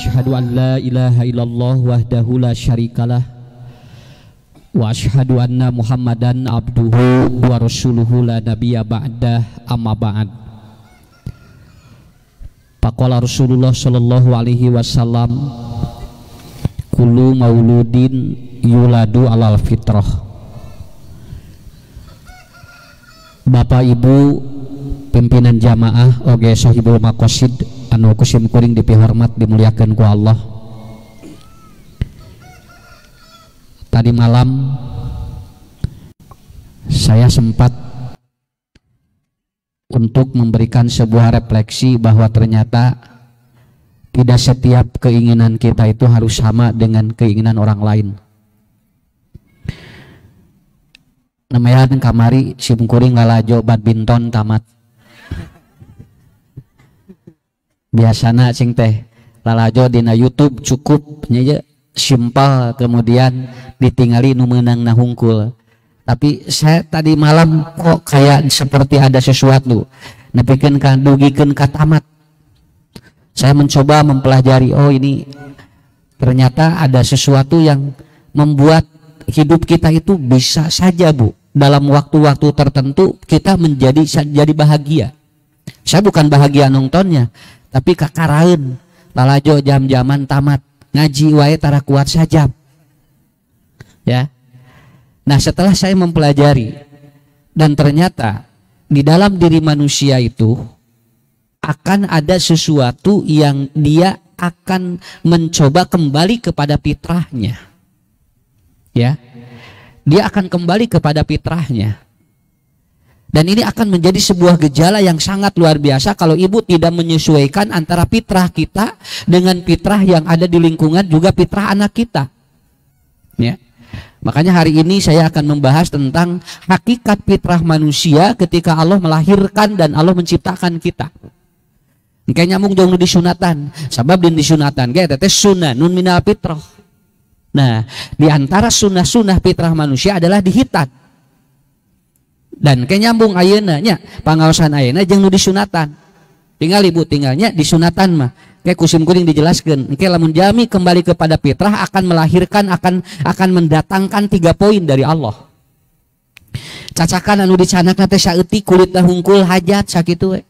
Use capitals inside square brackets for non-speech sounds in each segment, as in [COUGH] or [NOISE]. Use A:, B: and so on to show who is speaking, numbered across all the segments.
A: asyhadu an la ilaha illallah wahdahu la syarikalah wa asyhadu anna muhammadan abduhu wa rasuluhu la nabiyya ba'dah amma ba'd Pakola Rasulullah sallallahu Alaihi Wasallam Kulu mauludin yuladu alal fitrah Bapak Ibu pimpinan jamaah Oge Sohibul Makosid anu kusim kuring dipihormat dimuliakan ku Allah tadi malam saya sempat untuk memberikan sebuah refleksi bahwa ternyata tidak setiap keinginan kita itu harus sama dengan keinginan orang lain. Namanya kamari simkuring lalajo badminton tamat biasanya sing teh lalajo dina YouTube cukup nyaya simpel kemudian ditinggali nu menang nahungkul tapi saya tadi malam kok kayak seperti ada sesuatu nepikan kan dugikan katamat saya mencoba mempelajari oh ini ternyata ada sesuatu yang membuat hidup kita itu bisa saja bu dalam waktu-waktu tertentu kita menjadi jadi bahagia saya bukan bahagia nontonnya tapi kakaraun lalajo jam-jaman tamat ngaji wae tara kuat saja, ya nah setelah saya mempelajari dan ternyata di dalam diri manusia itu akan ada sesuatu yang dia akan mencoba kembali kepada fitrahnya ya dia akan kembali kepada fitrahnya dan ini akan menjadi sebuah gejala yang sangat luar biasa kalau ibu tidak menyesuaikan antara fitrah kita dengan fitrah yang ada di lingkungan juga fitrah anak kita. Ya. Makanya hari ini saya akan membahas tentang hakikat fitrah manusia ketika Allah melahirkan dan Allah menciptakan kita. Kayak nyambung jauh sunatan, sabab di sunatan, kayak teteh sunnah nun minal fitrah. Nah, di antara sunnah-sunnah fitrah manusia adalah dihitat dan kayak nyambung ayeuna nya pangaosan ayeuna jeung nu disunatan tinggal ibu tinggalnya disunatan mah kayak kusim kuning dijelaskan kayak lamun jami kembali kepada fitrah akan melahirkan akan akan mendatangkan tiga poin dari Allah cacakan anu dicanak nate saeuti kulit hungkul hajat sakitu we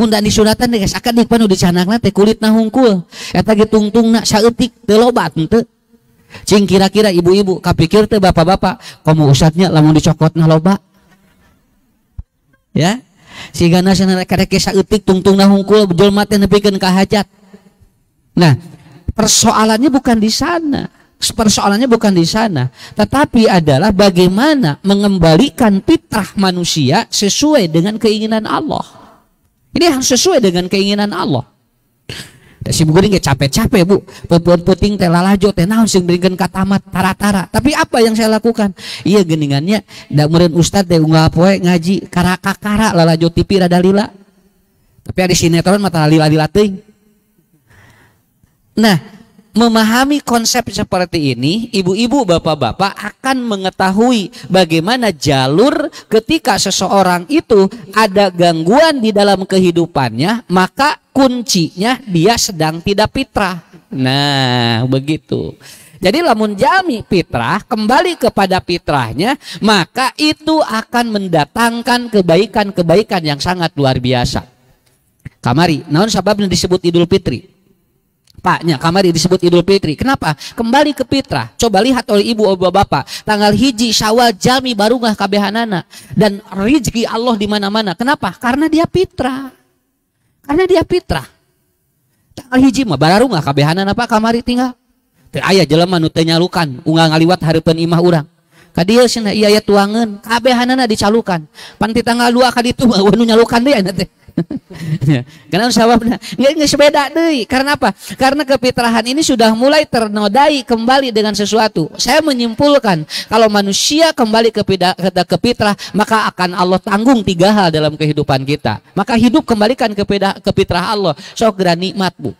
A: mun da disunatan geus akan dipanu dicanak nate kulit hungkul eta ge tungtungna saeutik teu lobat henteu Cing kira-kira ibu-ibu kapikir teh bapak-bapak kamu usatnya lamun dicokot nah loba. Ya. Sehingga nasional kareke saeutik tungtung nah hungkul jelma teh nepikeun ka hajat. Nah, persoalannya bukan di sana. Persoalannya bukan di sana, tetapi adalah bagaimana mengembalikan fitrah manusia sesuai dengan keinginan Allah. Ini harus sesuai dengan keinginan Allah. Tak si buguring ge capek-capek bu pepuan puting teh lalajo teh naon sing kata mat tara-tara tapi apa yang saya lakukan iya geningannya da mungkin ustad teh unggal poe ngaji karakakara lalajo tipi rada lila tapi ada sinetron mata lila-lila ting. nah memahami konsep seperti ini, ibu-ibu, bapak-bapak akan mengetahui bagaimana jalur ketika seseorang itu ada gangguan di dalam kehidupannya, maka kuncinya dia sedang tidak fitrah. Nah, begitu. Jadi lamun jami fitrah kembali kepada fitrahnya, maka itu akan mendatangkan kebaikan-kebaikan yang sangat luar biasa. Kamari, naon sebabnya disebut Idul Fitri? Paknya kamari disebut Idul Fitri. Kenapa? Kembali ke fitrah. Coba lihat oleh ibu atau bapak. Tanggal hiji syawal jami barungah kabehanana. Dan rezeki Allah di mana mana Kenapa? Karena dia fitrah. Karena dia fitrah. Tanggal hiji mah bararumah kabehanan apa kamari tinggal. Teu aya jelema nu teu nyalukan, unggal ngaliwat hareupeun imah urang. Ka dieu nah, iya ieu aya tuangeun, kabehanana dicalukan. Pan ti tanggal 2 ka ditu mah [LAUGHS] nyalukan deui nanti. teh ya. Karena sababna nggak sebeda deh. Karena apa? Karena kepitrahan ini sudah mulai ternodai kembali dengan sesuatu. Saya menyimpulkan kalau manusia kembali ke kepitrah maka akan Allah tanggung tiga hal dalam kehidupan kita. Maka hidup kembalikan ke kepitrah Allah. So, nikmat bu.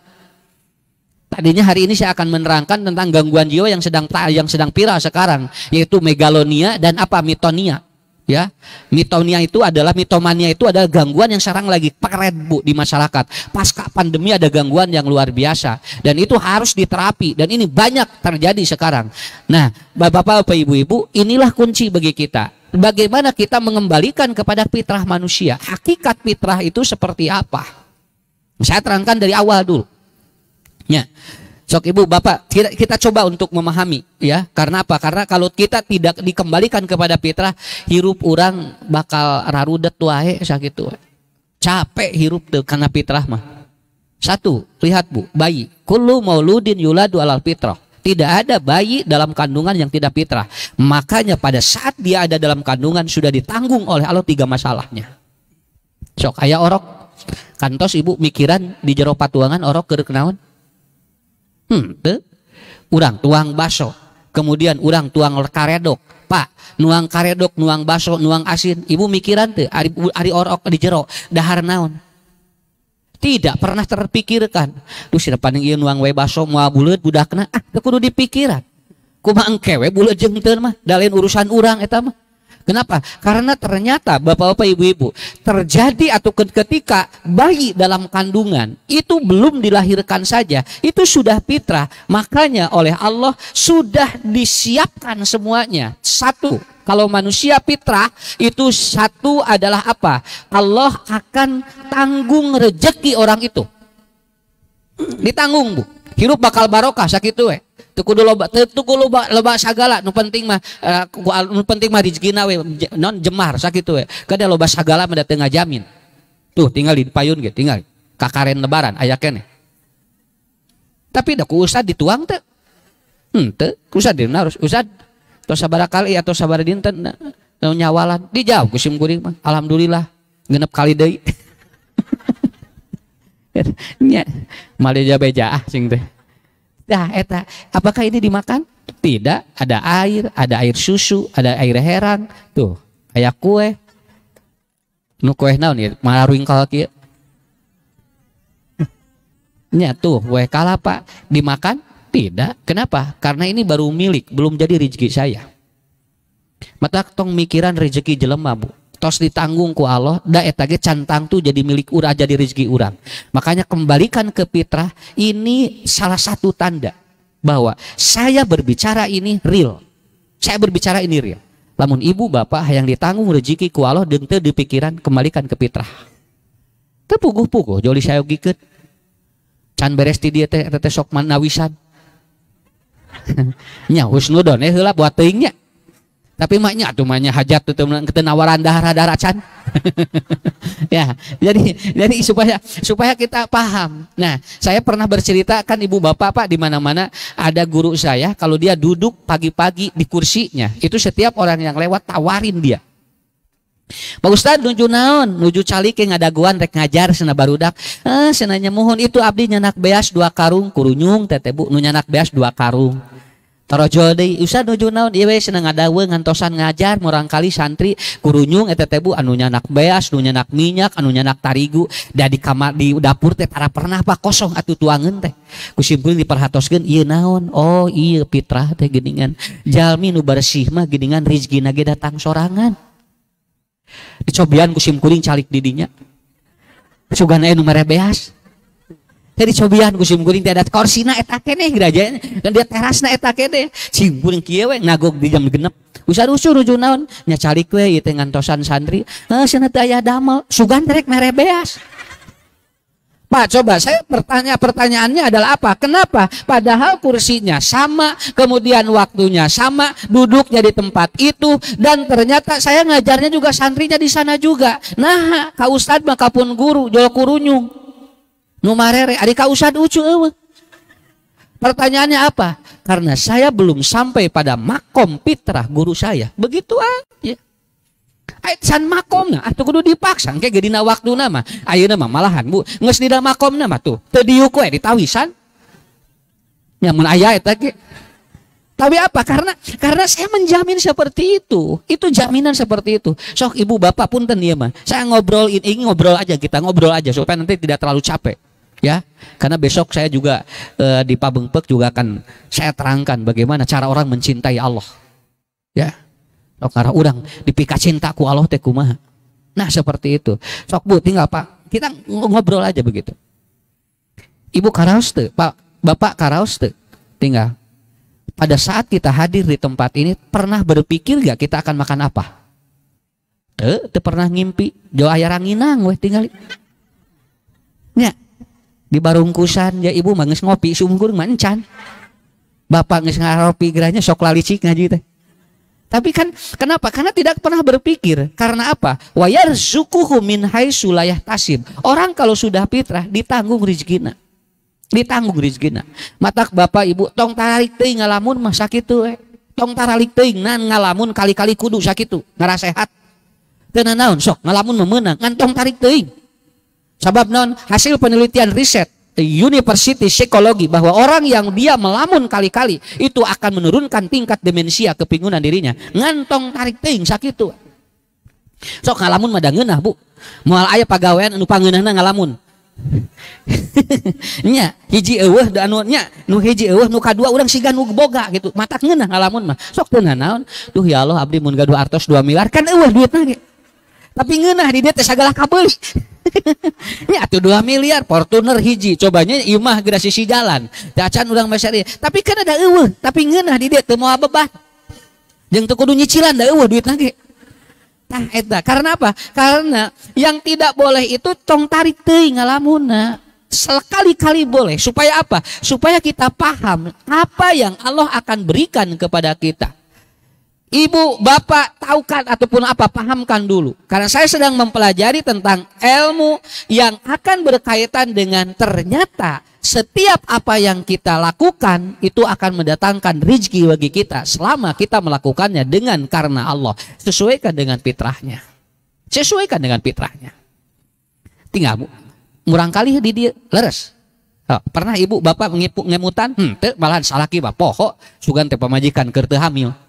A: Tadinya hari ini saya akan menerangkan tentang gangguan jiwa yang sedang yang sedang viral sekarang yaitu megalonia dan apa mitonia ya mitonia itu adalah mitomania itu adalah gangguan yang sekarang lagi keren bu di masyarakat pasca pandemi ada gangguan yang luar biasa dan itu harus diterapi dan ini banyak terjadi sekarang nah bapak-bapak ibu-ibu inilah kunci bagi kita bagaimana kita mengembalikan kepada fitrah manusia hakikat fitrah itu seperti apa saya terangkan dari awal dulu ya Sok ibu, bapak, kita, kita coba untuk memahami ya. Karena apa? Karena kalau kita tidak dikembalikan kepada Petra hirup orang bakal rarudet wae sakit tua Capek hirup tuh karena Petra mah. Satu, lihat bu, bayi. Kullu mauludin yuladu alal Petra Tidak ada bayi dalam kandungan yang tidak Petra Makanya pada saat dia ada dalam kandungan sudah ditanggung oleh Allah tiga masalahnya. Sok kayak orok. Kantos ibu mikiran di jero patuangan orok kerkenawan hmm, tuh. urang tuang baso kemudian urang tuang karedok Pak nuang karedok nuang baso nuang asin ibu mikiran tuh ari, ari orok di jero dahar naon tidak pernah terpikirkan duh siapa paning ieu nuang wae baso moal buleut kena. ah kudu dipikiran kuma engkewe buleut jeung mah dalain urusan urang itu mah Kenapa? Karena ternyata Bapak-bapak, Ibu-ibu, terjadi atau ketika bayi dalam kandungan itu belum dilahirkan saja, itu sudah fitrah. Makanya oleh Allah sudah disiapkan semuanya. Satu, kalau manusia fitrah itu satu adalah apa? Allah akan tanggung rejeki orang itu. Ditanggung, Bu hirup bakal barokah sakit we tuh eh. dulu loba tuh kudu loba, loba sagala nu penting mah uh, nu penting mah rizkina we non jemar sakit we eh. kada loba sagala mah teu jamin, tuh tinggal di payun ge tinggal kakaren lebaran aya kene tapi udah ku dituang teh hmm teh dina harus usah, nah, atau sabar kali atau sabar dinten nah, nyawalan dijawab kusim kuring mah alhamdulillah genep kali deui [LAUGHS] nya malah beja ah sing teh dah eta apakah ini dimakan tidak ada air ada air susu ada air herang tuh kayak kue nu kue naon ya malah ringkal kia nya tuh kue kalapa dimakan tidak kenapa karena ini baru milik belum jadi rezeki saya mata tong mikiran rezeki jelema bu tos ditanggung ku Allah da etage cantang tuh jadi milik urang jadi rezeki urang makanya kembalikan ke fitrah ini salah satu tanda bahwa saya berbicara ini real saya berbicara ini real lamun ibu bapak yang ditanggung rezeki ku Allah dengte di pikiran kembalikan ke fitrah tepuguh-puguh joli saya gigit can beres ti dia teh sok manawisan [LAUGHS] nya husnudon ya heula buat tingnya tapi maknya tuh maknya hajat tuh teman ketenawaran darah darah can [LAUGHS] ya jadi jadi supaya supaya kita paham nah saya pernah bercerita kan ibu bapak pak di mana mana ada guru saya kalau dia duduk pagi-pagi di kursinya itu setiap orang yang lewat tawarin dia Pak Ustadz nuju naon nuju ada guan rek ngajar sena barudak eh senanya mohon itu abdi nyanak beas dua karung kurunyung tete bu nu nyanak beas dua karung Tarojoldi usah nuju naon ieu iya, seneng uang, ngantosan ngajar murangkali santri kurunyung eta teh Bu anu beas, anunya nak minyak, anunya nak tarigu da di kamar di dapur teh tara pernah pak kosong atuh tuangeun teh. Kusimpulin diperhatoskan, iya naon? Oh, iya fitrah teh geningan. Jalmi nu bersih mah geningan rizki ge datang sorangan. Dicobian kusimkuling calik didinya. Sugana anu mere beas tadi cobian musim tidak tiada korsina etake kene gerajanya dan dia teras na etake deh guring kieu we ngagok di jam genep usah rusuh rujuk naon nyacari kue we tengah tosan santri eh sana daya damel sugan derek merebeas Pak, coba saya bertanya pertanyaannya adalah apa? Kenapa? Padahal kursinya sama, kemudian waktunya sama, duduk jadi tempat itu, dan ternyata saya ngajarnya juga santrinya di sana juga. Nah, kak ustad maka pun guru, jol kurunyung. Numarere, adik usah ucu ewe. Eh, Pertanyaannya apa? Karena saya belum sampai pada makom fitrah guru saya. Begitu aja. Ait san makom na, atau kudu dipaksa kayak gini na waktu nama. Ayo nama malahan bu, nges di makom nama tuh. Teu diuk we Yang mana ayah itu lagi, Tapi apa? Karena karena saya menjamin seperti itu. Itu jaminan seperti itu. Sok ibu bapak ten ya mah. Saya ngobrol ini ngobrol aja kita ngobrol aja supaya nanti tidak terlalu capek ya karena besok saya juga eh, di Pabengpek juga akan saya terangkan bagaimana cara orang mencintai Allah ya sok karena orang dipika cinta Allah teh kumaha nah seperti itu sok bu tinggal pak kita ngobrol aja begitu ibu karaos pak bapak karaos tinggal pada saat kita hadir di tempat ini pernah berpikir gak kita akan makan apa Tuh, eh, pernah ngimpi jauh ayah ranginang weh tinggal ya di barungkusan ya ibu manggis ngopi sumgur mancan bapak nggak ngaropi gerahnya sok lalicik ngaji teh tapi kan kenapa? Karena tidak pernah berpikir. Karena apa? Wayar zukuhu min sulayah tasib. Orang kalau sudah fitrah ditanggung rizkina. Ditanggung rizkina. Matak bapak ibu tong tarik teh ngalamun mah tuh eh. Tong tarik teh nan ngalamun kali-kali kudu sakit sakitu sehat tenan naon sok ngalamun memenang ngantong tarik teh Sebab non hasil penelitian riset University Psikologi bahwa orang yang dia melamun kali-kali itu akan menurunkan tingkat demensia kepingunan dirinya. Ngantong tarik ting tuh Sok ngalamun mada ngenah Bu. Mual ayah pagawean anu na ngalamun. [LAUGHS] nya hiji eueuh da anu nya nu hiji eueuh nu dua urang siga nu boga gitu. Matak ngeunah ngalamun mah. Sok teu naon. Duh ya Allah abdi mun gaduh artos dua miliar kan eueuh duitna ge tapi ngenah di dia teh segala kabel. [LAUGHS] ya tuh dua miliar Fortuner hiji cobanya imah gerasi si jalan dacan udang masyarakat. tapi kan ada ewe tapi ngenah di dia temu beban yang tuh kudu nyicilan dah ewe duit lagi Nah, eta. Karena apa? Karena yang tidak boleh itu tong tarik teuing ngalamuna. Sekali-kali boleh. Supaya apa? Supaya kita paham apa yang Allah akan berikan kepada kita. Ibu, bapak, tahukan ataupun apa, pahamkan dulu. Karena saya sedang mempelajari tentang ilmu yang akan berkaitan dengan ternyata setiap apa yang kita lakukan itu akan mendatangkan rezeki bagi kita selama kita melakukannya dengan karena Allah. Sesuaikan dengan fitrahnya. Sesuaikan dengan fitrahnya. Tinggal bu, murang kali di dia leres. Oh, pernah ibu bapak mengipu, ngemutan, hmm, te, malahan salah kibah, pohok. sugan teh pemajikan kertehamil. hamil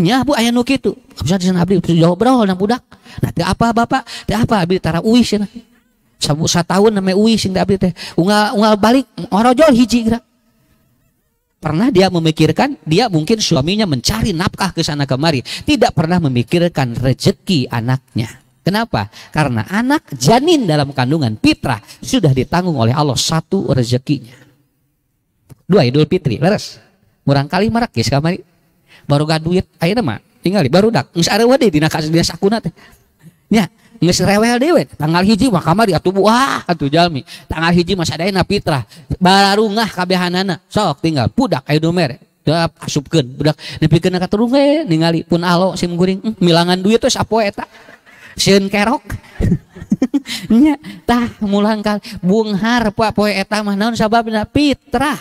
A: nya bu ayah nuki itu bisa di sana abdi jauh berapa nang budak nah teh apa bapak teh apa abdi tara uis ya sabu tahun namanya uis sing abdi teh ungal ungal balik orojol hiji kira pernah dia memikirkan dia mungkin suaminya mencari nafkah ke sana kemari tidak pernah memikirkan rezeki anaknya Kenapa? Karena anak janin dalam kandungan fitrah sudah ditanggung oleh Allah satu rezekinya. Dua Idul Fitri, leres. Murang kali merakis kamari baru gak duit akhirnya mah tinggal baru dak nggak ada wadah di nakas dia sakuna teh ya nggak rewel dewe tanggal hiji mah kamar ya tubuh wah atuh jalmi tanggal hiji mas ada fitrah baru ngah kabehanana sok tinggal budak ayo domer da asupkeun budak kena ka turunge eh, ningali pun alo sim guring hmm, milangan duit tuh siapa eta sieun kerok [LAUGHS] nya tah mulang kali bunghar pak poe eta mah naon sababna fitrah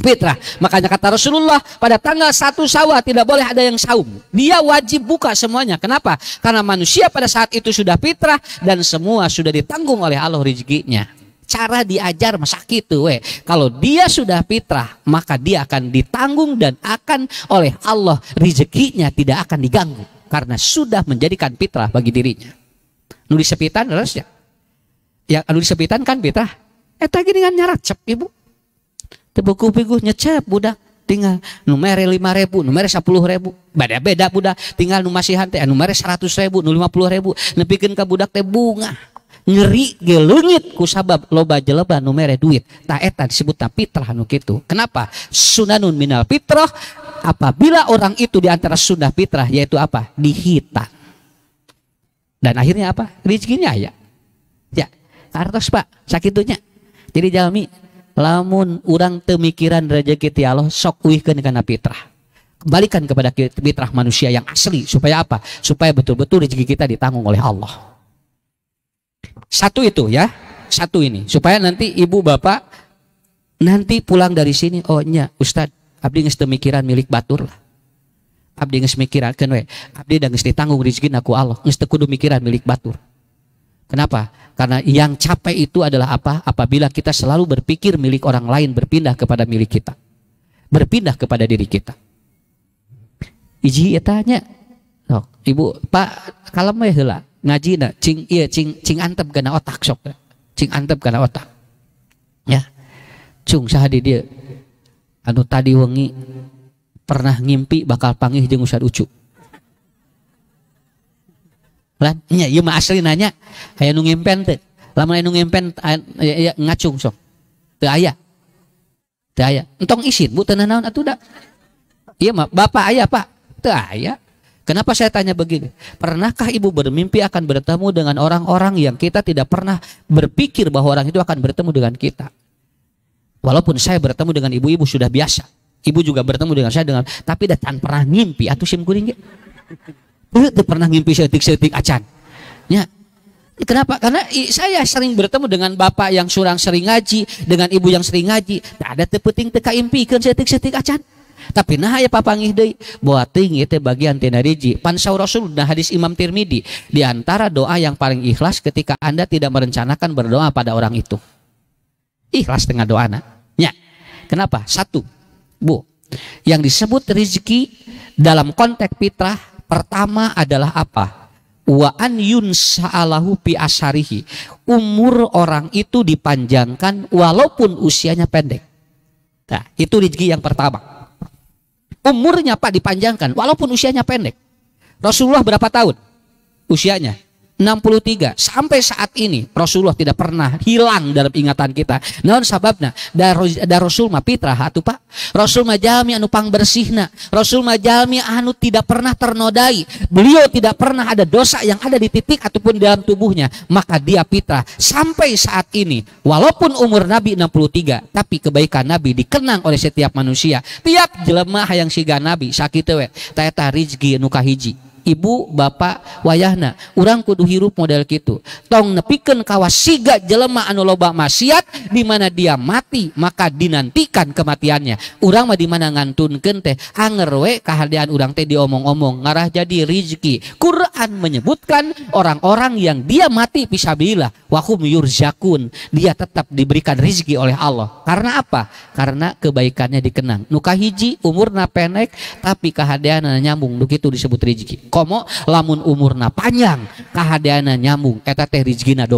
A: Fitrah. Makanya kata Rasulullah pada tanggal satu sawah tidak boleh ada yang saum. Dia wajib buka semuanya. Kenapa? Karena manusia pada saat itu sudah fitrah dan semua sudah ditanggung oleh Allah rezekinya. Cara diajar masak itu, weh. Kalau dia sudah fitrah, maka dia akan ditanggung dan akan oleh Allah rezekinya tidak akan diganggu karena sudah menjadikan fitrah bagi dirinya. Nulis sepitan terus ya. Ya nulis sepitan kan fitrah. Eh tadi kan nyarat cep ibu tebuku-piku nyecep budak tinggal nomer lima ribu, nomer sepuluh ribu, beda beda budak, tinggal nu masihan teh, seratus ribu, nu lima puluh ribu, nepikin ke budak teh bunga, nyeri gelungit ku sabab loba jeleba nomer duit, tak etan disebut tapi telah nu kitu. Kenapa? Sunanun minal fitrah, apabila orang itu diantara sunnah fitrah yaitu apa? Dihitan. Dan akhirnya apa? Rizkinya ya. Ya, kartos pak, sakitunya. Jadi jalmi lamun urang temikiran rezeki ti Allah sok uihkeun kana fitrah kembalikan kepada fitrah manusia yang asli supaya apa supaya betul-betul rezeki kita ditanggung oleh Allah satu itu ya satu ini supaya nanti ibu bapak nanti pulang dari sini oh nya ustad abdi geus temikiran milik batur lah abdi geus temikiran kenwe. abdi da geus ditanggung rezeki naku Allah geus kudu mikiran milik batur Kenapa? Karena yang capek itu adalah apa? Apabila kita selalu berpikir milik orang lain berpindah kepada milik kita. Berpindah kepada diri kita. Iji ya tanya, oh, ibu, pak, kalau ya, mah heula ngaji na, cing iya cing cing antep karena otak sok, cing antep karena otak, ya, cung sahadi dia, anu tadi wengi pernah ngimpi bakal panggil jeung Ustaz Ucu. Lan, iya iya mah asli nanya kayak nu ngimpen teh. Lamun aya nu iya, iya ngacung sok. Teu ayah, Teu ayah, Entong isin, Bu teu naon atuh da. Iya mah, Bapak ayah Pak. Teu ayah. Kenapa saya tanya begini? Pernahkah ibu bermimpi akan bertemu dengan orang-orang yang kita tidak pernah berpikir bahwa orang itu akan bertemu dengan kita? Walaupun saya bertemu dengan ibu-ibu sudah biasa. Ibu juga bertemu dengan saya dengan tapi datang pernah mimpi atau sim kuring tuh pernah ngimpi setik-setik acan. Ya. Kenapa? Karena saya sering bertemu dengan bapak yang surang sering ngaji, dengan ibu yang sering ngaji. Tidak ada tepeting teka impikan setik-setik acan. Tapi nah ya papangih buat tinggi itu bagian tina riji. Pansau Rasul dan nah hadis Imam Tirmidi di antara doa yang paling ikhlas ketika Anda tidak merencanakan berdoa pada orang itu. Ikhlas dengan doa na. Ya. Kenapa? Satu. Bu. Yang disebut rezeki dalam konteks fitrah Pertama adalah apa? Wa an yunsa'alahu pi asarihi. Umur orang itu dipanjangkan walaupun usianya pendek. Nah, itu rezeki yang pertama. Umurnya Pak dipanjangkan walaupun usianya pendek. Rasulullah berapa tahun usianya? 63 sampai saat ini Rasulullah tidak pernah hilang dalam ingatan kita. Naon sababna? Da Rasul mah pitra atuh Pak. Rasul mah jalmi anu pangbresihna. Rasul mah jalmi anu tidak pernah ternodai. Beliau tidak pernah ada dosa yang ada di titik ataupun dalam tubuhnya, maka dia fitrah sampai saat ini. Walaupun umur Nabi 63, tapi kebaikan Nabi dikenang oleh setiap manusia. Tiap jelema yang siga Nabi sakit we, ta rezeki nu kahiji ibu bapak wayahna urang kudu hirup model gitu tong nepiken kawas siga jelema anu loba maksiat di mana dia mati maka dinantikan kematiannya urang mah di mana ngantunkeun teh anger we kahadian urang teh diomong-omong ngarah jadi rizki Quran menyebutkan orang-orang yang dia mati pisabilah wakum yurzakun dia tetap diberikan rizki oleh Allah karena apa karena kebaikannya dikenang nuka hiji umurna pendek tapi kehadiran nyambung begitu disebut rizki komo lamun umurna panjang kehadiana nyambung eta teh rizgina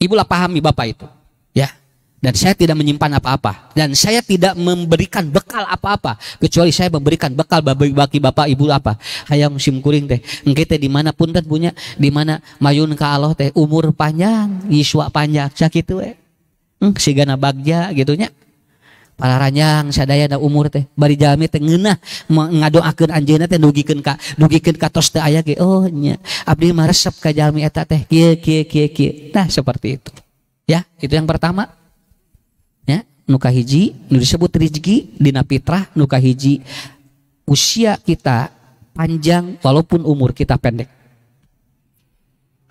A: ibu lah pahami bapak itu ya dan saya tidak menyimpan apa-apa dan saya tidak memberikan bekal apa-apa kecuali saya memberikan bekal bagi bagi bapak ibu apa ayam, musim kuring teh engke teh di mana pun teh punya dimana, mana mayun ka Allah teh umur panjang yiswa panjang sakit tuh, eh. hmm, sigana bagja gitu pala ranjang sadayana umur teh bari jalmi teh ngeunah ngadoakeun anjeunna teh dugikeun ka dugikeun ka tos teh aya ge oh nya abdi mah resep ka jalmi eta teh kieu kieu kieu kieu nah seperti itu ya itu yang pertama ya nuka hiji nu disebut rezeki dina fitrah nuka hiji usia kita panjang walaupun umur kita pendek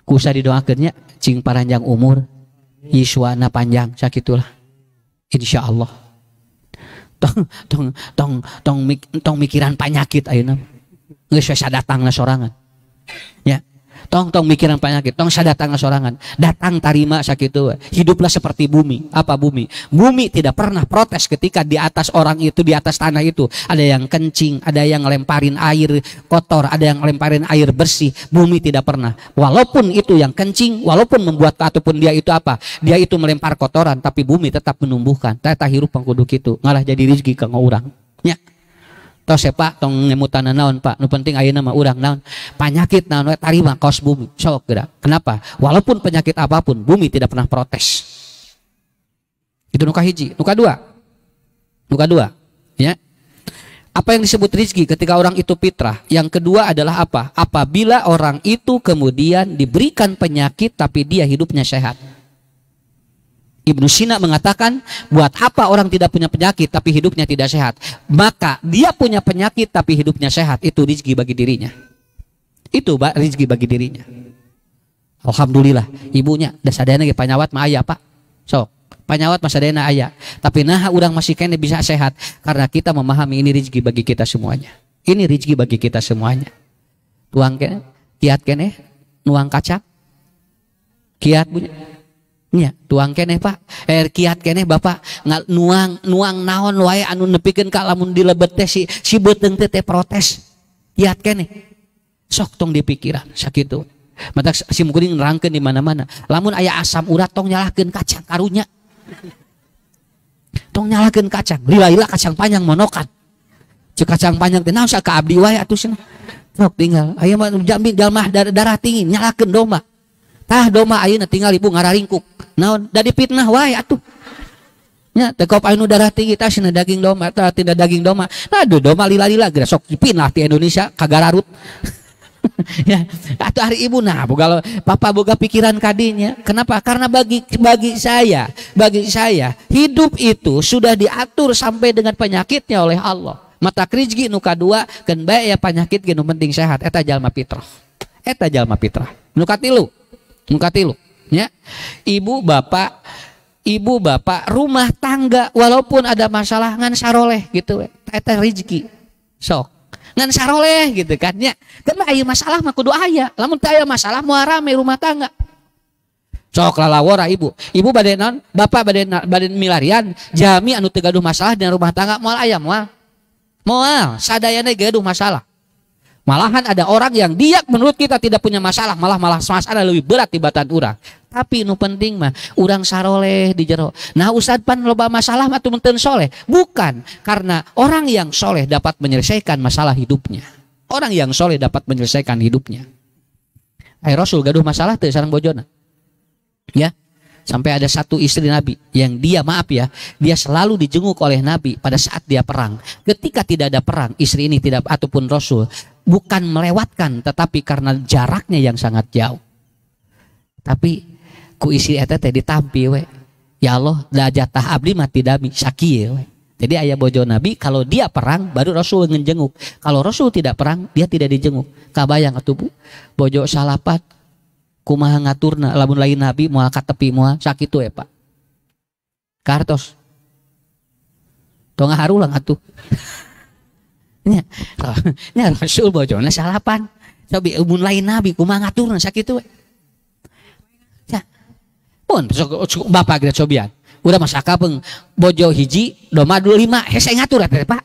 A: kusa didoakeunnya cing paranjang umur yiswana panjang sakitulah insyaallah ngng tong mikiran panyakit datang na soangan tong tong mikiran penyakit tong saya datang ke sorangan datang tarima sakit itu. hiduplah seperti bumi apa bumi bumi tidak pernah protes ketika di atas orang itu di atas tanah itu ada yang kencing ada yang lemparin air kotor ada yang lemparin air bersih bumi tidak pernah walaupun itu yang kencing walaupun membuat ataupun dia itu apa dia itu melempar kotoran tapi bumi tetap menumbuhkan tata hirup pengkuduk itu ngalah jadi rezeki ke orang ya Tos ya Pak tong ngemutana naon Pak, nu penting ayeuna nama urang naon. Penyakit naon we tarima kos bumi, sok gerak. Kenapa? Walaupun penyakit apapun, bumi tidak pernah protes. Itu nuka hiji, nuka dua. Nuka dua, ya. Apa yang disebut rizki ketika orang itu fitrah? Yang kedua adalah apa? Apabila orang itu kemudian diberikan penyakit tapi dia hidupnya sehat. Ibnu Sina mengatakan, buat apa orang tidak punya penyakit tapi hidupnya tidak sehat? Maka dia punya penyakit tapi hidupnya sehat. Itu rezeki bagi dirinya. Itu rezeki bagi dirinya. Alhamdulillah, ibunya dah dana ge panyawat mah ayah, Pak. so panyawat masa dana ayah. Tapi nah orang masih kene bisa sehat karena kita memahami ini rezeki bagi kita semuanya. Ini rezeki bagi kita semuanya. Tuang kene, kiat kene, nuang kacang. Kiat punya Ya, tuang kene pak, air eh, kiat kene bapak nggak nuang nuang naon wae anu nepikan kalamun lamun dilebet teh si si beteng teh protes. Kiat kene Sok tong sakit tuh, Mata si mukulin nerangkan di mana-mana. Lamun ayah asam urat tong nyalahkan kacang karunya. Tong nyalahkan kacang, lila-lila kacang panjang monokan. Cek kacang panjang tenang sih ke abdi wae atuh sih, Sok tinggal. ayam mah jambi darah tinggi nyalahkan doma, Tah doma ayah tinggal ibu ngararingkuk Nah dari fitnah wae atuh Ya, tekop anu darah tinggi tas cina daging domba, tah tina daging domba. Nah, aduh domba lila-lila geus sok dipinah ti Indonesia larut. [LAUGHS] ya, atuh hari ibu nah, kalau papa boga pikiran kadinya. Kenapa? Karena bagi bagi saya, bagi saya hidup itu sudah diatur sampai dengan penyakitnya oleh Allah. Mata rizki nu kadua keun bae ya penyakit genu penting sehat eta jalma fitrah. Eta jalma fitrah. Nu katilu. Nu katilu. Ya. Ibu, bapak, ibu, bapak, rumah tangga walaupun ada masalah ngan saroleh gitu we. Eta rezeki. Sok. Ngan saroleh gitu kan ya. kan ayo masalah mah kudu aya. Lamun teu aya masalah moal rame rumah tangga. Sok lalawora ibu. Ibu badai non, bapak baden baden milarian, jami anu teu gaduh masalah dan rumah tangga moal aya moal. Moal sadayana gaduh masalah. Malahan ada orang yang dia menurut kita tidak punya masalah, malah malah masalah lebih berat di batan urang. Tapi nu penting mah urang saroleh di jero. Nah Ustaz pan loba masalah mah menteri soleh. Bukan karena orang yang soleh dapat menyelesaikan masalah hidupnya. Orang yang soleh dapat menyelesaikan hidupnya. Hai Rasul gaduh masalah teh sareng bojona. Ya, Sampai ada satu istri Nabi yang dia maaf ya, dia selalu dijenguk oleh Nabi pada saat dia perang. Ketika tidak ada perang, istri ini tidak ataupun Rasul bukan melewatkan tetapi karena jaraknya yang sangat jauh. Tapi ku isi etet teh ditampi we. Ya Allah, da jatah abdi mati dami sakie ya, we. Jadi ayah bojo Nabi kalau dia perang baru Rasul ngejenguk. Kalau Rasul tidak perang dia tidak dijenguk. Kabayang atuh Bu. Bojo salapat kumaha ngaturna lamun lain nabi moal katepi moal sakitu ya, Pak kartos tong lah ngatu [LAUGHS] nya oh, nya rasul bojona salapan tapi labun lain nabi kumaha ngaturna sakitu we ya pun sok bapak geus cobian udah masak kapeng bojo hiji doma dua lima hese ngatur ya pak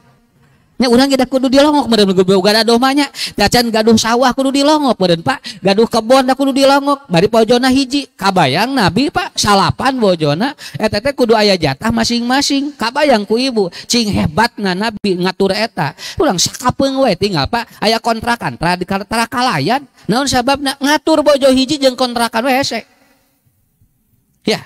A: nya urang kita kudu dilongok meren gak ada domanya. dacan gaduh sawah kudu dilongok meren pak gaduh kebon dah kudu dilongok bari bojona hiji kabayang nabi pak salapan bojona eta eh, teh kudu ayah jatah masing-masing kabayang ku ibu cing hebatna nabi ngatur eta pulang sakapeung we tinggal pak ayah kontrakan terakalayan, non sebab nak ngatur bojo hiji jeng kontrakan we hese ya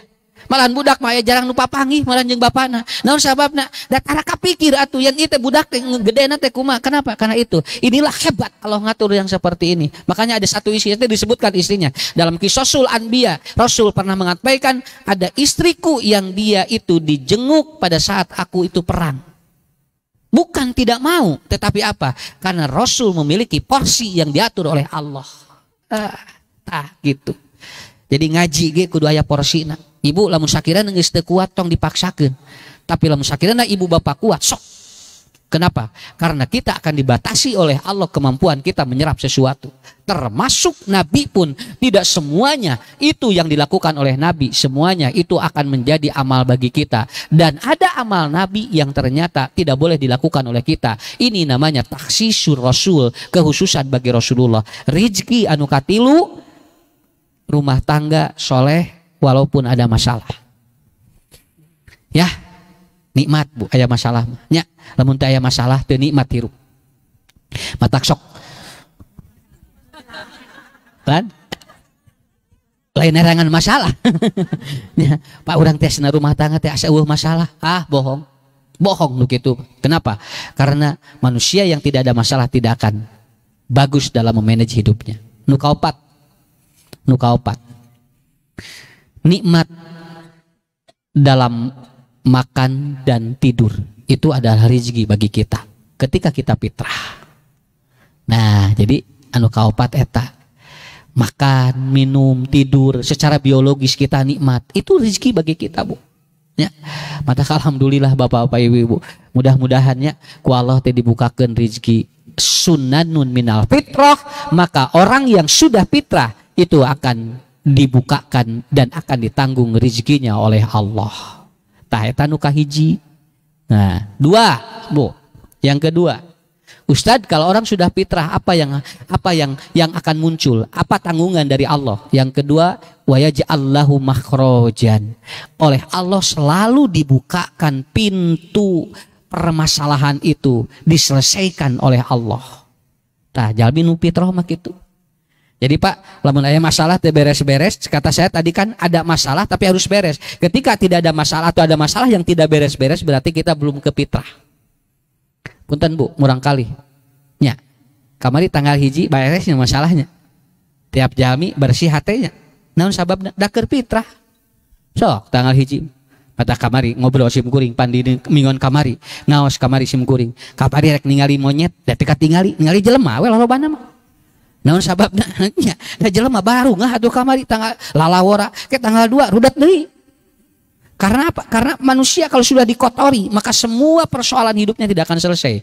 A: malahan budak mah jarang lupa panggih malahan jeng bapana naon sababna da karaka kapikir atuh yang itu budak gede teh kuma kenapa karena itu inilah hebat Allah ngatur yang seperti ini makanya ada satu isinya itu disebutkan istrinya dalam kisah kisosul anbiya Rasul pernah mengatakan ada istriku yang dia itu dijenguk pada saat aku itu perang Bukan tidak mau, tetapi apa? Karena Rasul memiliki porsi yang diatur oleh Allah. Ah, gitu. Jadi ngaji gue kudu aya porsina ibu lamun sakira nengis kuat tong dipaksakan tapi lamun na ibu bapak kuat sok kenapa karena kita akan dibatasi oleh Allah kemampuan kita menyerap sesuatu termasuk nabi pun tidak semuanya itu yang dilakukan oleh nabi semuanya itu akan menjadi amal bagi kita dan ada amal nabi yang ternyata tidak boleh dilakukan oleh kita ini namanya taksisur rasul kehususan bagi Rasulullah rizki anu katilu rumah tangga soleh walaupun ada masalah. Ya, nikmat bu, ada masalah. Ya, namun teh masalah teu nikmat tiru. Matak sok. Kan? Lain erangan masalah. [LAUGHS] ya, Pak orang teh rumah tangga teh asa masalah. Ah, bohong. Bohong lu gitu. Kenapa? Karena manusia yang tidak ada masalah tidak akan bagus dalam memanage hidupnya. Nu kaopat nikmat dalam makan dan tidur itu adalah rezeki bagi kita ketika kita fitrah. Nah, jadi anu kaopat eta makan, minum, tidur secara biologis kita nikmat. Itu rezeki bagi kita, Bu. Ya. Maka alhamdulillah Bapak-bapak Ibu-ibu. Mudah-mudahannya ku Allah teh dibukakeun rezeki sunanun minal fitrah, maka orang yang sudah fitrah itu akan dibukakan dan akan ditanggung rezekinya oleh Allah. Taheta nu kahiji. Nah, dua, Bu. Yang kedua, Ustadz, kalau orang sudah fitrah, apa yang apa yang yang akan muncul? Apa tanggungan dari Allah? Yang kedua, wayaj'allahu makhrojan. Oleh Allah selalu dibukakan pintu permasalahan itu diselesaikan oleh Allah. Tah, jalmi nu fitrah mah gitu. Jadi Pak, lamun ayah masalah beres-beres, kata saya tadi kan ada masalah tapi harus beres. Ketika tidak ada masalah atau ada masalah yang tidak beres-beres berarti kita belum ke fitrah. Punten Bu, murang kali. Ya. Kamari tanggal hiji beresnya masalahnya. Tiap jami bersih hatinya. Namun sabab dakar fitrah. Sok tanggal hiji mata kamari ngobrol sim kuring pandi mingon kamari ngawas kamari sim kuring kapari rek ningali monyet da tinggali ningali jelema we lolobana mah naon sabab nanya? [LAUGHS] Nah jelema baru nggak aduh kamari tanggal lalawora ke tanggal dua rudat nih. karena apa? Karena manusia kalau sudah dikotori, maka semua persoalan hidupnya tidak akan selesai.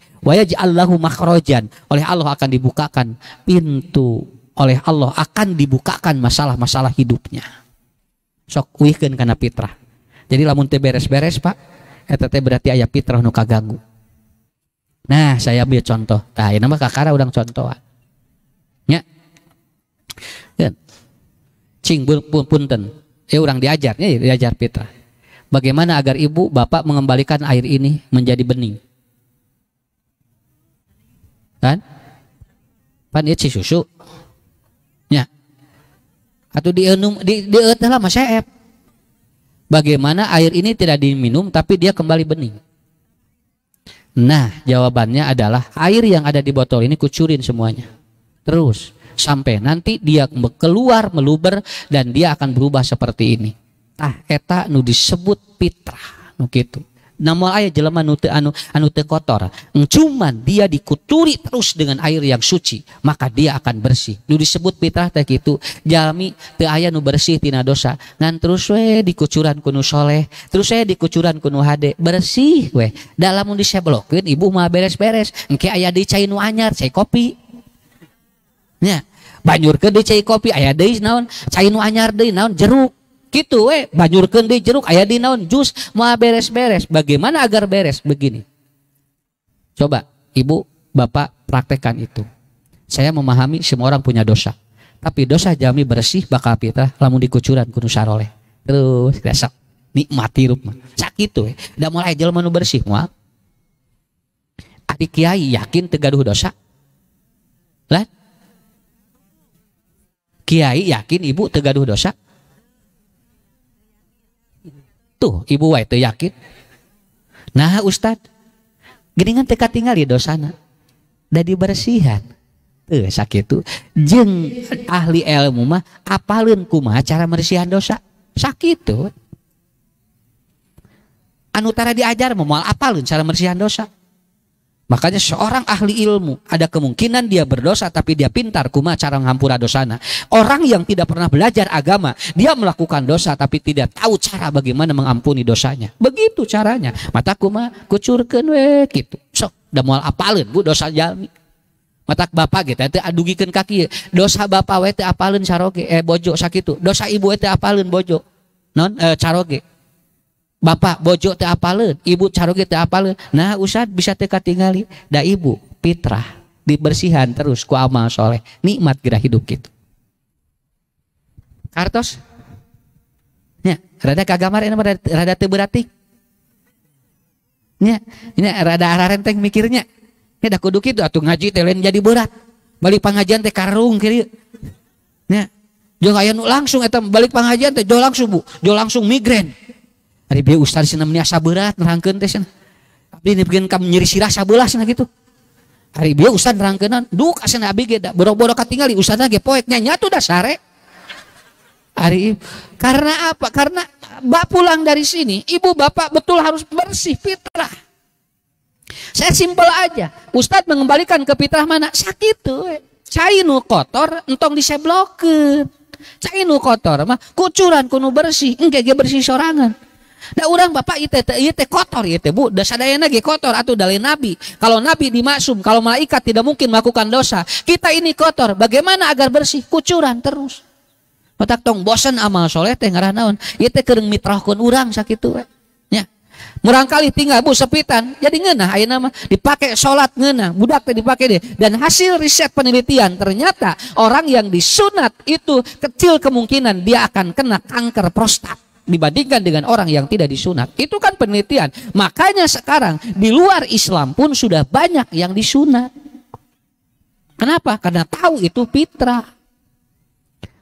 A: Allahu makrojan, Oleh Allah akan dibukakan pintu. Oleh Allah akan dibukakan masalah-masalah hidupnya. Sok kuihkan karena fitrah. Jadi lamun teh beres-beres pak, eta berarti ayah fitrah nu kagagu. Nah saya ambil contoh. Nah ini mah kakara udang contoh. Cing pun punten. Ya eh, orang diajar, ya diajar Petra. Bagaimana agar ibu bapak mengembalikan air ini menjadi bening? Kan? Pan ieu iya, susu. ya Atau di enum di di eh, Bagaimana air ini tidak diminum tapi dia kembali bening? Nah, jawabannya adalah air yang ada di botol ini kucurin semuanya. Terus sampai nanti dia keluar meluber dan dia akan berubah seperti ini tah eta nu disebut fitrah nu gitu namun ayat jelema nu anu anu kotor cuman dia dikuturi terus dengan air yang suci maka dia akan bersih nu disebut fitrah teh gitu jami teu aya nu bersih tina dosa ngan terus we dikucuran kuno soleh terus saya dikucuran kuno hade bersih we dalam nu diseblokeun ibu mah beres-beres engke aya dicai nu anyar cai kopi Ya. Banyur ke cai kopi ayah deh naon, cai nu anyar deh naon jeruk. Gitu we, ke di jeruk ayah di naon jus mau beres-beres. Bagaimana agar beres? Begini. Coba ibu, bapak praktekkan itu. Saya memahami semua orang punya dosa. Tapi dosa jami bersih bakal pita lamun dikucuran kudu saroleh. Terus besok nikmati rumah. Sakit tuh, udah mulai jalan menu bersih mual. Adik kiai yakin tegaduh dosa. Kiai yakin ibu tegaduh dosa? Tuh, ibu wae teu yakin. Nah, Ustad, geningan teka tinggal di ya dosana. Dan dibersihan. Eh, sakit tuh. Jeng ahli ilmu mah apalin kumaha cara bersihan dosa. Sakit tuh. Anu tara diajar memual apalin cara bersihan dosa. Makanya seorang ahli ilmu ada kemungkinan dia berdosa tapi dia pintar kuma cara menghampura dosana. Orang yang tidak pernah belajar agama, dia melakukan dosa tapi tidak tahu cara bagaimana mengampuni dosanya. Begitu caranya. Mata kuma kucurkan we gitu. Sok udah mau apalin bu dosa jalmi. Matak bapak gitu itu adugikan kaki. Dosa bapak wete apalin saroge eh bojo sakitu. Dosa ibu wete apalin bojo. Non eh, caroge. Bapak bojo teh apalun, ibu caroge teh apalun. Nah, usah bisa teka tingali da ibu pitrah dibersihan terus ku amal soleh nikmat gerah hidup gitu kartos ya rada kagamar ini rada, rada teberatik. Ya, ini rada arah renteng mikirnya ya dah kuduk itu atuh ngaji telen jadi berat balik pengajian teh karung kiri Ya, jangan aya langsung etam balik pengajian teh jo langsung bu jo langsung migrain hari bieu ustaz cenah meni asa berat nerangkeun teh tapi Abdi nepikeun ka nyeri sirah sabelas cenah gitu hari bieu ustaz nerangkeunan duk asa nah abi ge boro-boro katingali ustazna ge poek nya tuh dasare. Ari karena apa? Karena Mbak pulang dari sini, ibu bapak betul harus bersih fitrah. Saya simpel aja. ustaz mengembalikan ke fitrah mana? Sakit tuh. E. Cainu kotor, entong Cai Cainu kotor mah kucuran kuno bersih, enggak bersih sorangan. Nah orang bapak itu itu kotor itu bu. Dasadayana ge kotor atau dari nabi. Kalau nabi dimaksum, kalau malaikat tidak mungkin melakukan dosa. Kita ini kotor. Bagaimana agar bersih? Kucuran terus. Otak tong bosan amal soleh teh ngarah naon. kering teh mitrahkan orang sakit itu. Ya. Murangkali tinggal bu sepitan. Jadi ngena ayeuna nama dipakai sholat ngena Budak teh dipakai deh. Dan hasil riset penelitian ternyata orang yang disunat itu kecil kemungkinan dia akan kena kanker prostat dibandingkan dengan orang yang tidak disunat. Itu kan penelitian. Makanya sekarang di luar Islam pun sudah banyak yang disunat. Kenapa? Karena tahu itu fitrah.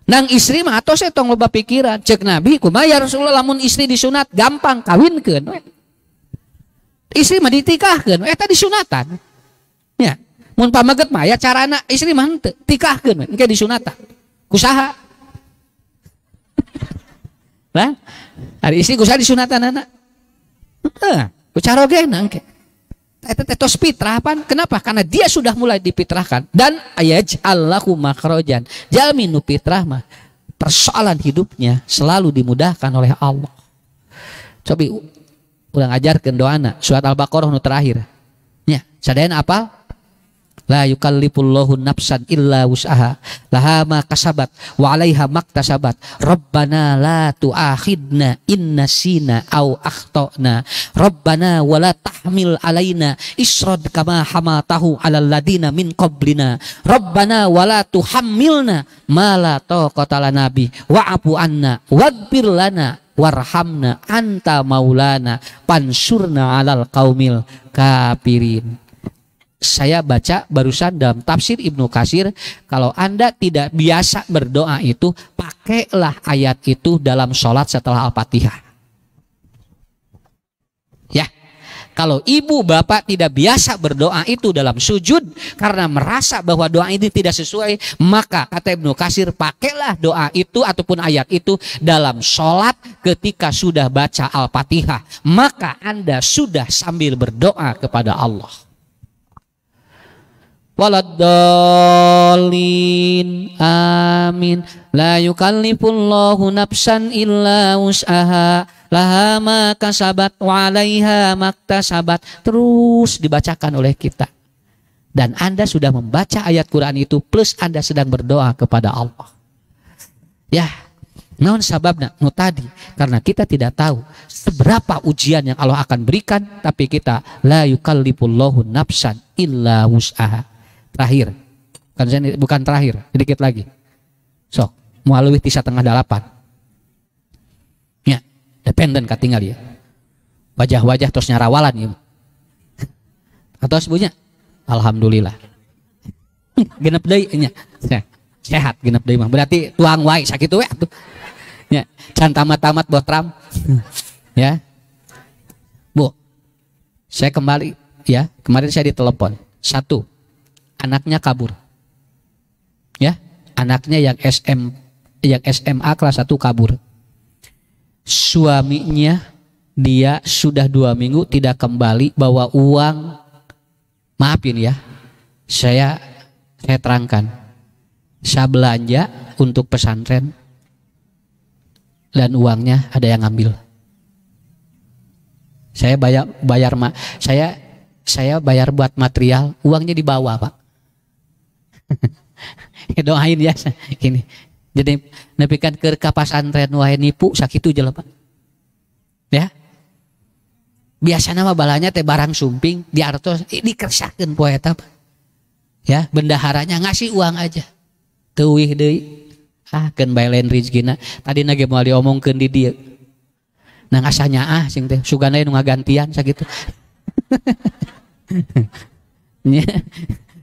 A: Nang istri mah atau saya tong loba pikiran. Cek Nabi, kumah ya Rasulullah lamun istri disunat gampang kawin ke. Istri mah eh tadi sunatan. Ya. Mun pamaget mah ya anak istri mah henteu tikahkeun, disunatan. Kusaha? Nah, hari gue kusa sunatan anak. Nah, cari oke nangke. Tetos pitrahan, kenapa? Karena dia sudah mulai dipitrahkan dan ayaj Allahu makrojan. jaminu pitrah mah persoalan hidupnya selalu dimudahkan oleh Allah. Coba ulang ajarkan anak surat Al-Baqarah nu terakhir. Ya, sadayana apa? La yukallifullahu nafsan illa wus'aha. Laha ma kasabat wa 'alaiha maktasabat. Rabbana la tu'akhidna in nasina au akhtana. Rabbana wa la tahmil 'alaina israd kama hamatahu 'alal ladina min qablina. Rabbana wa la tuhammilna ma la taqata lana bi wa'fu anna waghfir lana warhamna anta maulana pansurna alal kaumil kafirin saya baca barusan dalam tafsir Ibnu Kasir kalau Anda tidak biasa berdoa itu pakailah ayat itu dalam sholat setelah Al-Fatihah ya kalau ibu bapak tidak biasa berdoa itu dalam sujud karena merasa bahwa doa ini tidak sesuai maka kata Ibnu Kasir pakailah doa itu ataupun ayat itu dalam sholat ketika sudah baca Al-Fatihah maka Anda sudah sambil berdoa kepada Allah waladdallin amin la yukallifullahu nafsan illa usaha laha ma kasabat wa alaiha maktasabat terus dibacakan oleh kita dan Anda sudah membaca ayat Quran itu plus Anda sedang berdoa kepada Allah ya non sababna no tadi karena kita tidak tahu seberapa ujian yang Allah akan berikan tapi kita la yukallifullahu nafsan illa wus'aha terakhir. Bukan bukan terakhir, sedikit lagi. Sok, melalui tisa tengah delapan Ya, dependen katinggal ya. Wajah-wajah terus nyarawalan ya. [LAUGHS] Atau sebunya, alhamdulillah. [LAUGHS] genep day ya Sehat genep daya mah. Berarti tuang wai sakit tuh Ya, can tamat-tamat buat ram [LAUGHS] ya. Bu, saya kembali ya, kemarin saya ditelepon. Satu, anaknya kabur. Ya, anaknya yang SM yang SMA kelas 1 kabur. Suaminya dia sudah dua minggu tidak kembali bawa uang maafin ya saya saya terangkan saya belanja untuk pesantren dan uangnya ada yang ngambil saya bayar bayar ma saya saya bayar buat material uangnya dibawa pak [LAUGHS] Ya, doain ya gini jadi nepikan ke kapasantren wae nipu sakitu jelema ya biasanya mah balanya teh barang sumping di artos eh, ini kersakan poe ya bendaharanya ngasih uang aja teuwih deh ah ken bae lain rezekina tadi nage mau diomongkeun di dia nah ngasanya ah sing teh sugana gantian sakit sakitu [LAUGHS] ya.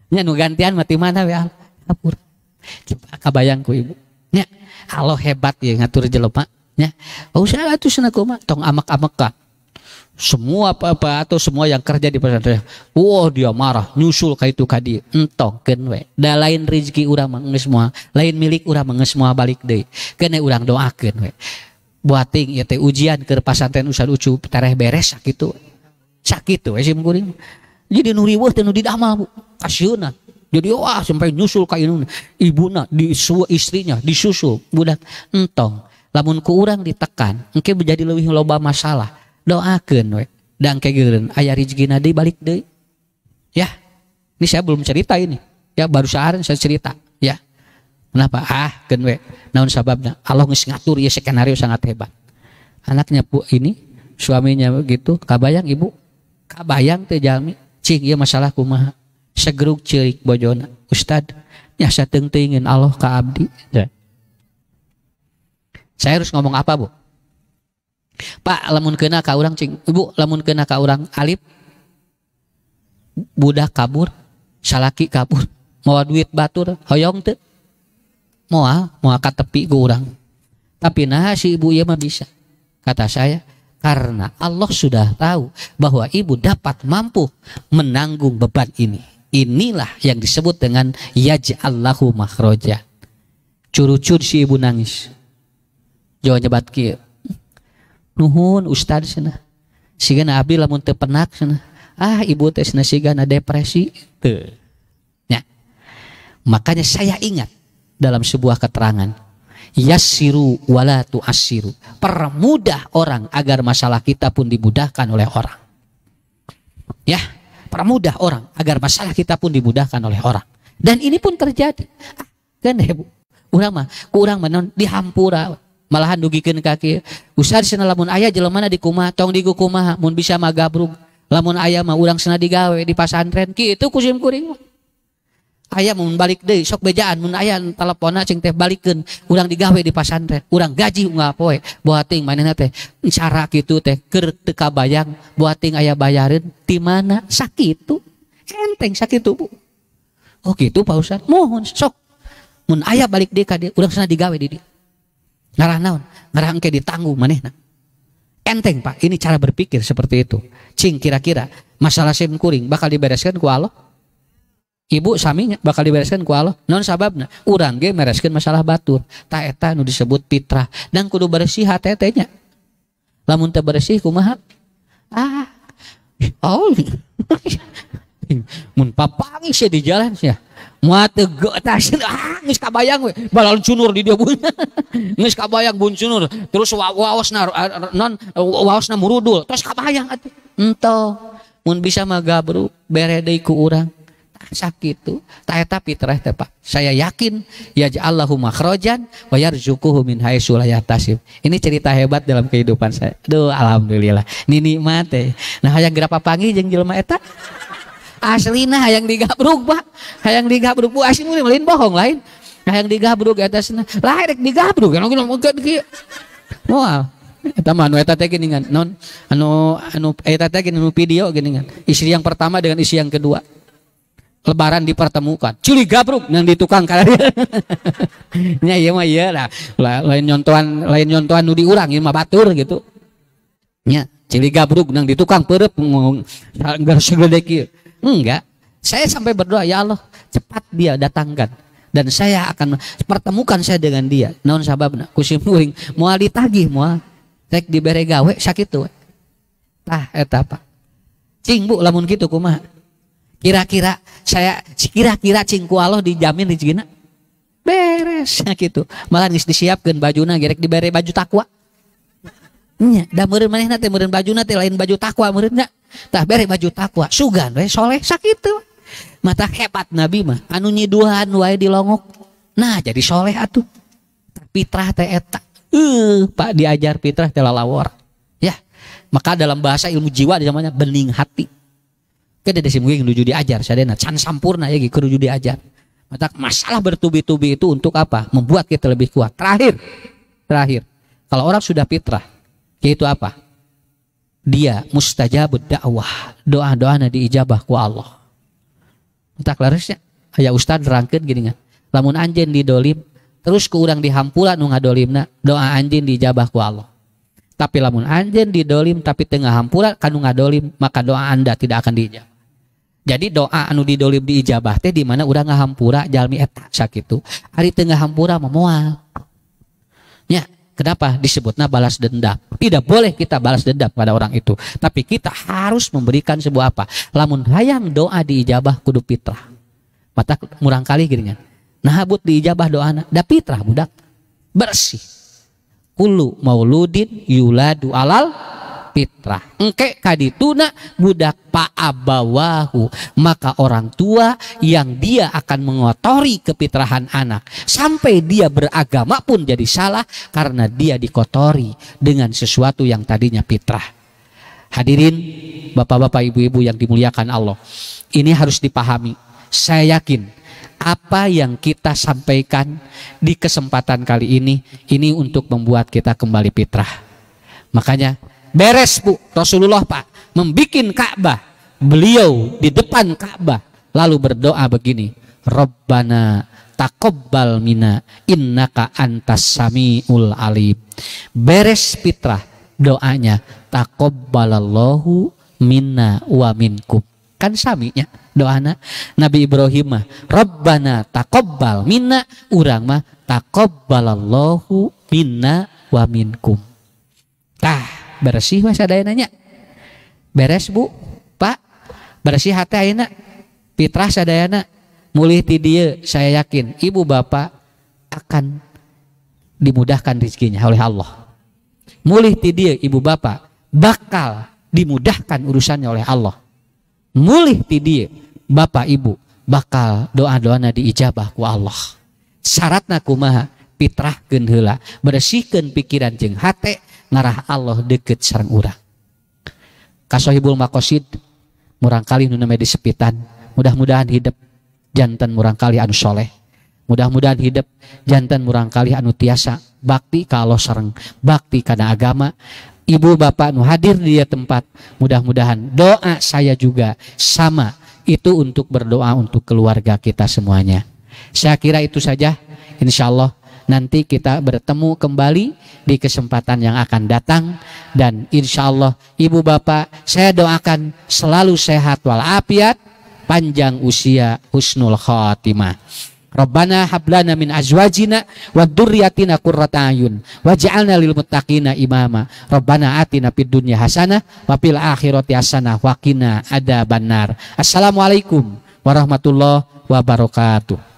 A: Nya nu gantian mati mana we ya? kapur. Coba kabayang ku ibu. Nya Allah hebat ya ngatur jelema. Nya usaha oh, atuh sana kumaha tong amak-amak ka. Semua apa-apa atau semua yang kerja di pesantren. Wah wow, dia marah nyusul ka itu kadi. Entok Entongkeun we. Da lain rezeki urang mah semua, lain milik urang mah semua balik deui. Kene urang doakeun we. Buating ya teh ujian ke pesantren usah ucu tareh beres sakit sakit tuh, sakit tuh, jadi nuri wah tenu di dama bu kasiunan jadi wah sampai nyusul ibu na di istrinya disusul budak entong lamun ku orang ditekan mungkin menjadi lebih loba masalah doakan we dan kegeren ayah rezeki nadi balik deh ya ini saya belum cerita ini ya baru seharian saya cerita ya kenapa ah ken we naon sababnya Allah nges ya skenario sangat hebat anaknya bu ini suaminya begitu kabayang ibu kabayang teh jami Cing, ya masalah kumaha segeruk ceurik bojona ustad nya sateungteungeun Allah ke abdi ya. saya harus ngomong apa bu Pak lamun kena ka orang cing Ibu lamun kena ka orang alif budak kabur salaki kabur mau duit batur hoyong tuh, mau, mau kat tepi ku orang tapi nah si ibu ya mah bisa kata saya karena Allah sudah tahu bahwa ibu dapat mampu menanggung beban ini. Inilah yang disebut dengan yaj'allahu makhroja. Curucur si ibu nangis. Jawa nyebat Nuhun ustad sana. Sigana abdi lamun tepenak penak sana. Ah ibu teh sana sigana depresi. Tuh. Ya. Makanya saya ingat dalam sebuah keterangan Yassiru wala asiru, Permudah orang agar masalah kita pun dimudahkan oleh orang. Ya, permudah orang agar masalah kita pun dimudahkan oleh orang. Dan ini pun terjadi. Kan ya, Bu? Kurang mah, kurang menon dihampura malahan dugikeun kaki. Usar cenah lamun aya mana di kumah, tong di kumaha mun bisa magabrug. Lamun aya mah urang cenah digawe di pasantren kitu kusim kuring. Ayah mau balik deh sok bejaan mun aya telepona cing teh balikin, urang digawe di pasantren urang gaji unggal poe buating manehna teh cara gitu teh keur teu kabayang buating ayah bayarin di mana tuh, enteng sakit Bu Oh gitu Pak ustadz, mohon sok mun aya balik deh kade, dia urang sana digawe di ngarah naon ngarah engke ditanggung manehna enteng Pak ini cara berpikir seperti itu cing kira-kira masalah sim kuring bakal dibereskan ku Allah ibu Saminya bakal dibereskan ku Allah non sababna urang ge mereskan masalah batur ta eta nu disebut fitrah dan kudu bersih hati nya lamun teu bersih kumaha ah oh mun papangi sih di jalan sih muat tas ah geus kabayang we balon cunur di dia bun [LAUGHS] geus kabayang bun cunur terus waosna non waosna murudul terus kabayang atuh ento mun bisa mah gabru bere deui ku urang sakit tuh, taeta tapi teh Pak. Saya yakin ya Allahu makrojan bayar zukuhumin min haitsu la Ini cerita hebat dalam kehidupan saya. Duh, alhamdulillah. Ini nikmat ya. Eh. Nah, hayang gerapa panggil jeung jelma eta? Aslina hayang digabruk, Pak. yang digabruk. Bu asli lain bohong lain. yang digabruk eta sana. lahir digabruk. Kan ngomong kieu. mual Eta mah anu eta teh kan Non anu anu eta teh geuningan video kan Istri yang pertama dengan istri yang kedua lebaran dipertemukan. curiga gabruk yang ditukang tukang dia [LAUGHS] ya iya mah iya lah. Lain nyontohan, lain nyontohan nudi urang ini mah batur gitu. ya cili gabruk yang ditukang perut nggak enggak segede dekir, Enggak. Saya sampai berdoa, ya Allah, cepat dia datangkan dan saya akan pertemukan saya dengan dia. sabab sababna? Kusim uring moal ditagih mau rek di gawe sakit tuh. Tah etapa, Cing bu lamun gitu kumah. Kira-kira saya kira-kira cingku Allah dijamin di beres beresnya [LAUGHS] gitu. Malah nih disiapkan na gerek diberi baju takwa. Nya, dah murid mana teh murid baju nanti lain baju takwa meureunna. Tah beri baju takwa, sugan we soleh sakit tuh Mata hebat Nabi mah anu nyiduhan di longok Nah, jadi soleh atuh. Fitrah teh eta. Uh, Pak diajar fitrah teh lawor, Ya. Maka dalam bahasa ilmu jiwa namanya bening hati. Kita dari mungkin nuju diajar, sadena can sampurna ya kudu gitu, diajar. Maka masalah bertubi-tubi itu untuk apa? Membuat kita lebih kuat. Terakhir, terakhir. Kalau orang sudah fitrah, yaitu apa? Dia mustajabud dakwah. Doa-doana doa diijabah ku Allah. Maka larisnya. Ayah Ustaz rangkin gini kan. Lamun anjen di dolim, terus ku urang dihampula dolim nak? doa anjen diijabah ku Allah. Tapi lamun anjen di dolim, tapi tengah hampura kanu dolim? maka doa Anda tidak akan diijabah jadi doa anu didolib diijabah teh di mana udah nggak hampura jalmi eta sakitu hari tengah hampura memual ya kenapa disebutnya balas dendam tidak boleh kita balas dendam pada orang itu tapi kita harus memberikan sebuah apa lamun hayang doa diijabah kudu fitrah mata murang kali gini kan nah but diijabah doana da fitrah budak bersih kulu mauludin yuladu alal fitrah engke kadituna budak paabawahu maka orang tua yang dia akan mengotori kepitrahan anak sampai dia beragama pun jadi salah karena dia dikotori dengan sesuatu yang tadinya fitrah hadirin bapak-bapak ibu-ibu yang dimuliakan Allah ini harus dipahami saya yakin apa yang kita sampaikan di kesempatan kali ini ini untuk membuat kita kembali fitrah makanya Beres bu, Rasulullah pak, membuat Ka'bah. Beliau di depan Ka'bah lalu berdoa begini, Rabbana takobbal mina innaka antas samiul alim. Beres fitrah doanya takobbalallahu minna wa minkum. Kan saminya doanya. Nabi Ibrahim mah Rabbana takobbal minna urang mah takobbalallahu minna wa minkum. Tah bersih mas ada yang nanya beres bu pak bersih hati ayeuna fitrah sadayana mulih ti saya yakin ibu bapak akan dimudahkan rezekinya oleh Allah mulih ti ibu bapak bakal dimudahkan urusannya oleh Allah mulih ti bapa bapak ibu bakal doa-doana diijabah ku Allah syaratna kumaha pitrah heula bersihkan pikiran jeng hati ngarah Allah deket sarang urang kasohibul makosid murangkali nuna medis sepitan mudah-mudahan hidup jantan murangkali anu soleh mudah-mudahan hidup jantan murangkali anu tiasa bakti kalau sarang bakti karena agama ibu bapak nu hadir di dia tempat mudah-mudahan doa saya juga sama itu untuk berdoa untuk keluarga kita semuanya saya kira itu saja insya Allah Nanti kita bertemu kembali di kesempatan yang akan datang. Dan insya Allah ibu bapak saya doakan selalu sehat walafiat, panjang usia, husnul khotimah. Rabbana hablana min azwajina wa dzurriyyatina qurrata ayun waj'alna lil muttaqina imama. Rabbana atina fid dunya hasanah wa fil akhirati hasanah wa qina adzabannar. Assalamualaikum warahmatullahi wabarakatuh.